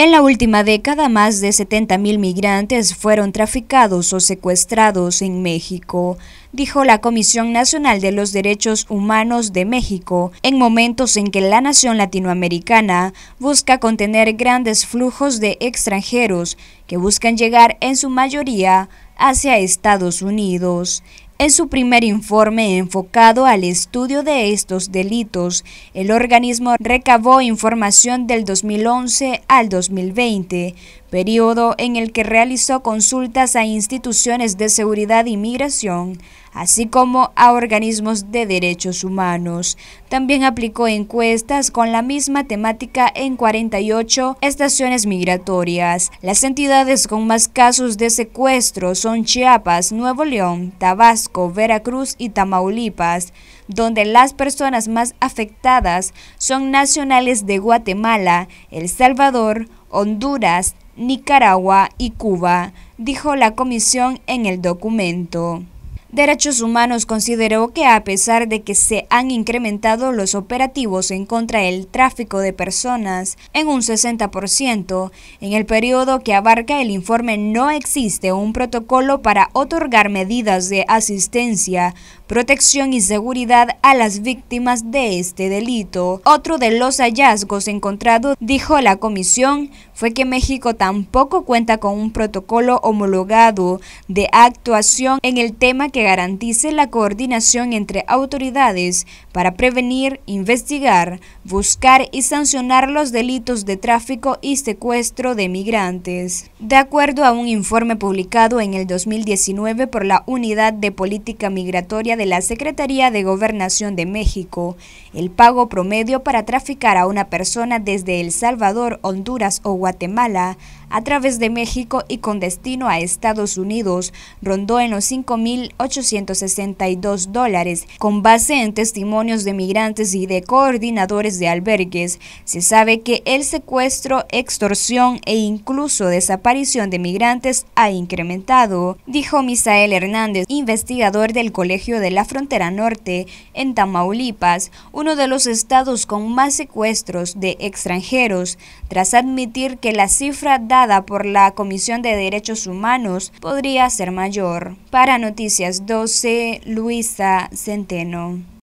En la última década, más de 70.000 migrantes fueron traficados o secuestrados en México, dijo la Comisión Nacional de los Derechos Humanos de México, en momentos en que la nación latinoamericana busca contener grandes flujos de extranjeros que buscan llegar en su mayoría hacia Estados Unidos. En su primer informe enfocado al estudio de estos delitos, el organismo recabó información del 2011 al 2020 periodo en el que realizó consultas a instituciones de seguridad y migración, así como a organismos de derechos humanos. También aplicó encuestas con la misma temática en 48 estaciones migratorias. Las entidades con más casos de secuestro son Chiapas, Nuevo León, Tabasco, Veracruz y Tamaulipas, donde las personas más afectadas son nacionales de Guatemala, El Salvador, Honduras, Nicaragua y Cuba, dijo la comisión en el documento. Derechos Humanos consideró que a pesar de que se han incrementado los operativos en contra del tráfico de personas en un 60%, en el periodo que abarca el informe no existe un protocolo para otorgar medidas de asistencia protección y seguridad a las víctimas de este delito. Otro de los hallazgos encontrados, dijo la comisión, fue que México tampoco cuenta con un protocolo homologado de actuación en el tema que garantice la coordinación entre autoridades para prevenir, investigar, buscar y sancionar los delitos de tráfico y secuestro de migrantes. De acuerdo a un informe publicado en el 2019 por la Unidad de Política Migratoria de la Secretaría de Gobernación de México. El pago promedio para traficar a una persona desde El Salvador, Honduras o Guatemala a través de México y con destino a Estados Unidos rondó en los 5.862 dólares, con base en testimonios de migrantes y de coordinadores de albergues. Se sabe que el secuestro, extorsión e incluso desaparición de migrantes ha incrementado, dijo Misael Hernández, investigador del Colegio de la frontera norte, en Tamaulipas, uno de los estados con más secuestros de extranjeros, tras admitir que la cifra dada por la Comisión de Derechos Humanos podría ser mayor. Para Noticias 12, Luisa Centeno.